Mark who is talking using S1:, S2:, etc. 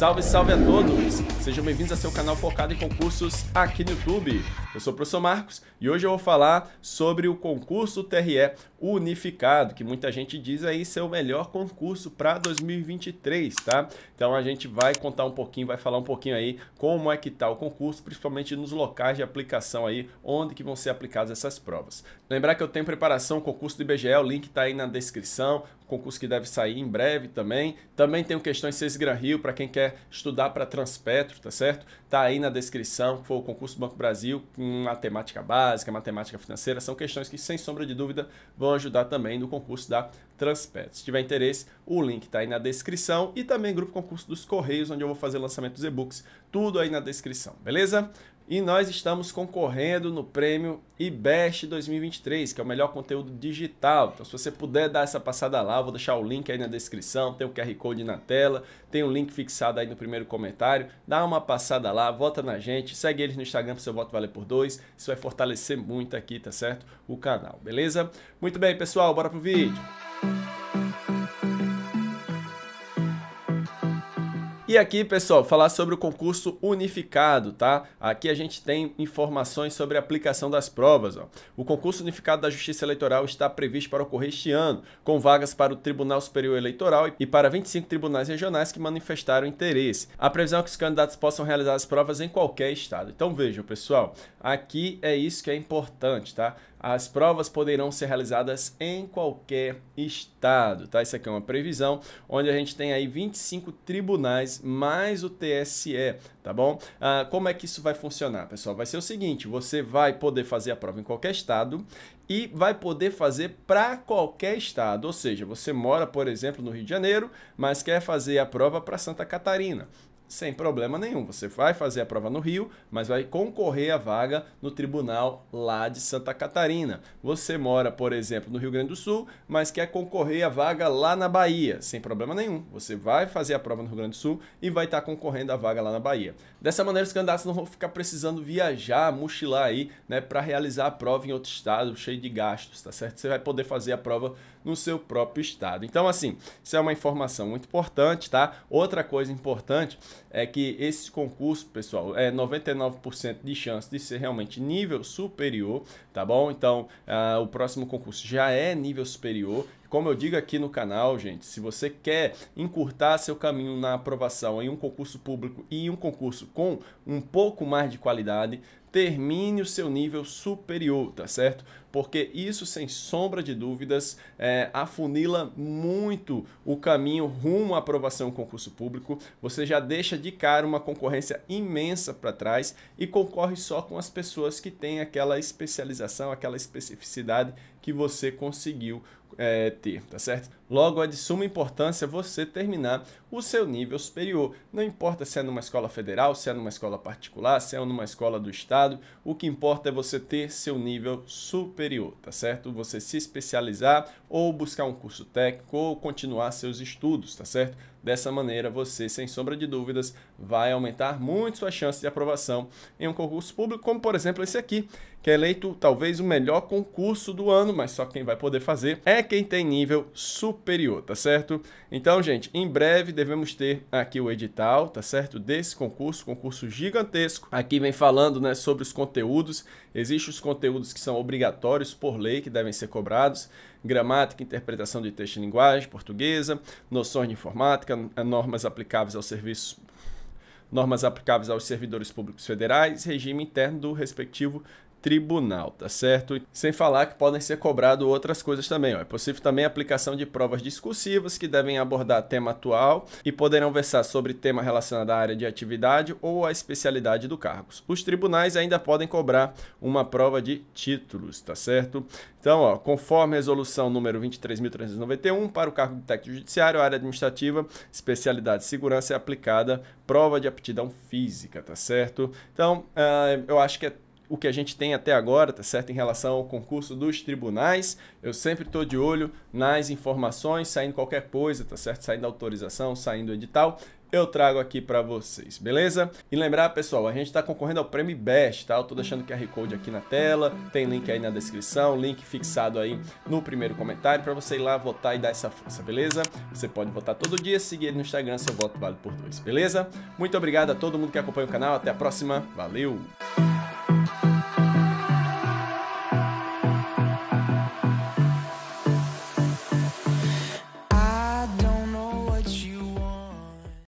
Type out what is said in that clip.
S1: Salve, salve a todos! Sejam bem-vindos a seu canal focado em concursos aqui no YouTube. Eu sou o professor Marcos e hoje eu vou falar sobre o concurso TRE unificado, que muita gente diz aí ser o melhor concurso para 2023, tá? Então a gente vai contar um pouquinho, vai falar um pouquinho aí como é que tá o concurso, principalmente nos locais de aplicação aí, onde que vão ser aplicadas essas provas. Lembrar que eu tenho preparação, concurso do IBGE, o link tá aí na descrição, concurso que deve sair em breve também. Também tem o Questões 6 Gran Rio, para quem quer estudar para Transpetro, tá certo? Tá aí na descrição, foi o concurso do Banco Brasil, com matemática básica, matemática financeira, são questões que, sem sombra de dúvida, vão ajudar também no concurso da Transpetro. Se tiver interesse, o link está aí na descrição e também grupo concurso dos Correios, onde eu vou fazer lançamento dos e-books, tudo aí na descrição, beleza? E nós estamos concorrendo no prêmio IBEST 2023, que é o melhor conteúdo digital. Então, se você puder dar essa passada lá, vou deixar o link aí na descrição, tem o QR Code na tela, tem o link fixado aí no primeiro comentário. Dá uma passada lá, vota na gente, segue eles no Instagram para seu voto valer por dois. Isso vai fortalecer muito aqui, tá certo? O canal, beleza? Muito bem, pessoal, bora pro vídeo. E aqui, pessoal, falar sobre o concurso unificado, tá? Aqui a gente tem informações sobre a aplicação das provas. Ó. O concurso unificado da Justiça Eleitoral está previsto para ocorrer este ano, com vagas para o Tribunal Superior Eleitoral e para 25 tribunais regionais que manifestaram interesse. A previsão é que os candidatos possam realizar as provas em qualquer estado. Então vejam, pessoal, aqui é isso que é importante, tá? As provas poderão ser realizadas em qualquer estado, tá? Isso aqui é uma previsão, onde a gente tem aí 25 tribunais mais o TSE, tá bom? Ah, como é que isso vai funcionar, pessoal? Vai ser o seguinte, você vai poder fazer a prova em qualquer estado e vai poder fazer para qualquer estado, ou seja, você mora, por exemplo, no Rio de Janeiro, mas quer fazer a prova para Santa Catarina sem problema nenhum. Você vai fazer a prova no Rio, mas vai concorrer à vaga no tribunal lá de Santa Catarina. Você mora, por exemplo, no Rio Grande do Sul, mas quer concorrer à vaga lá na Bahia, sem problema nenhum. Você vai fazer a prova no Rio Grande do Sul e vai estar concorrendo à vaga lá na Bahia. Dessa maneira, os candidatos não vão ficar precisando viajar, mochilar aí, né, para realizar a prova em outro estado, cheio de gastos, tá certo? Você vai poder fazer a prova no seu próprio estado. Então, assim, isso é uma informação muito importante, tá? Outra coisa importante é que esse concurso, pessoal, é 99% de chance de ser realmente nível superior, tá bom? Então, uh, o próximo concurso já é nível superior, como eu digo aqui no canal, gente, se você quer encurtar seu caminho na aprovação em um concurso público e um concurso com um pouco mais de qualidade, termine o seu nível superior, tá certo? Porque isso, sem sombra de dúvidas, é, afunila muito o caminho rumo à aprovação em concurso público. Você já deixa de cara uma concorrência imensa para trás e concorre só com as pessoas que têm aquela especialização, aquela especificidade que você conseguiu é, ter, tá certo? Logo, é de suma importância você terminar o seu nível superior. Não importa se é numa escola federal, se é numa escola particular, se é numa escola do estado, o que importa é você ter seu nível superior, tá certo? Você se especializar ou buscar um curso técnico ou continuar seus estudos, tá certo? Dessa maneira, você, sem sombra de dúvidas, vai aumentar muito sua chance de aprovação em um concurso público, como por exemplo esse aqui, que é eleito talvez o melhor concurso do ano, mas só quem vai poder fazer é quem tem nível superior superior, tá certo? Então, gente, em breve devemos ter aqui o edital, tá certo? Desse concurso, concurso gigantesco. Aqui vem falando, né, sobre os conteúdos. Existem os conteúdos que são obrigatórios por lei, que devem ser cobrados. Gramática, interpretação de texto e linguagem portuguesa, noções de informática, normas aplicáveis aos serviços normas aplicáveis aos servidores públicos federais, regime interno do respectivo tribunal, tá certo? Sem falar que podem ser cobrado outras coisas também. Ó. É possível também a aplicação de provas discursivas que devem abordar tema atual e poderão versar sobre tema relacionado à área de atividade ou à especialidade do cargo. Os tribunais ainda podem cobrar uma prova de títulos, tá certo? Então, ó, conforme resolução número 23.391, para o cargo de técnico judiciário, área administrativa, especialidade de segurança é aplicada prova de aptidão física, tá certo? Então, uh, eu acho que é o que a gente tem até agora, tá certo? Em relação ao concurso dos tribunais. Eu sempre estou de olho nas informações, saindo qualquer coisa, tá certo? Saindo autorização, saindo edital eu trago aqui para vocês, beleza? E lembrar, pessoal, a gente está concorrendo ao Prêmio Best, tá? Eu tô deixando o QR Code aqui na tela, tem link aí na descrição, link fixado aí no primeiro comentário para você ir lá votar e dar essa força, beleza? Você pode votar todo dia, seguir no Instagram, seu voto vale por dois, beleza? Muito obrigado a todo mundo que acompanha o canal, até a próxima, valeu!